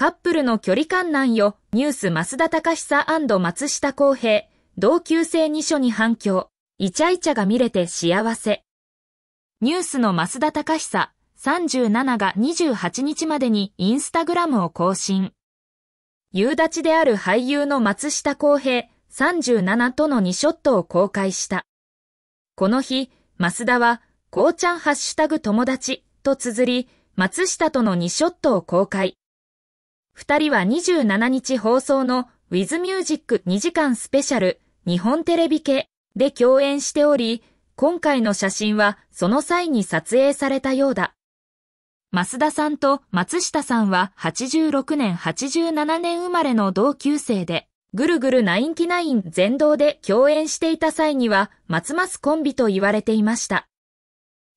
カップルの距離観なんよ、ニュース増田隆久松下洸平、同級生2所に反響、イチャイチャが見れて幸せ。ニュースの増田隆久37が28日までにインスタグラムを更新。夕立ちである俳優の松下洸平37との2ショットを公開した。この日、増田は、こうちゃんハッシュタグ友達と綴り、松下との2ショットを公開。二人は27日放送の With Music 2時間スペシャル日本テレビ系で共演しており、今回の写真はその際に撮影されたようだ。増田さんと松下さんは86年87年生まれの同級生で、ぐるぐるナインティナイン全道で共演していた際には、松ますコンビと言われていました。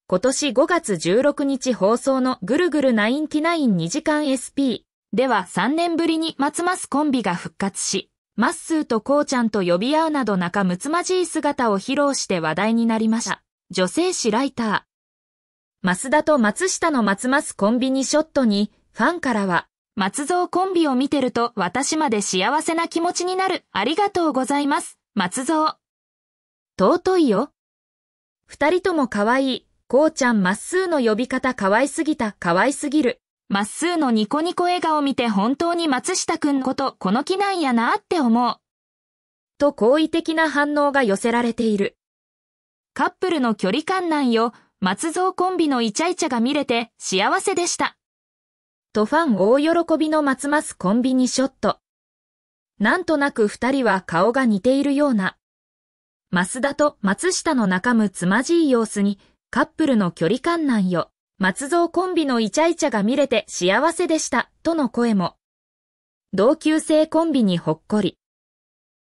今年5月16日放送のぐるぐるナインティナイン2時間 SP では3年ぶりに松ますコンビが復活し、まっすーとこうちゃんと呼び合うなど仲睦まじい姿を披露して話題になりました。女性誌ライター。松田と松下の松ますコンビニショットに、ファンからは、松蔵コンビを見てると私まで幸せな気持ちになる。ありがとうございます。松蔵。尊いよ。二人とも可愛い。こうちゃんまっすーの呼び方可愛すぎた。可愛すぎる。まっすーのニコニコ笑顔見て本当に松下くんことこの気なんやなって思う。と好意的な反応が寄せられている。カップルの距離感なんよ、松蔵コンビのイチャイチャが見れて幸せでした。とファン大喜びの松ますコンビニショット。なんとなく二人は顔が似ているような。増田と松下の仲むつまじい様子にカップルの距離感なんよ。松蔵コンビのイチャイチャが見れて幸せでした、との声も。同級生コンビにほっこり。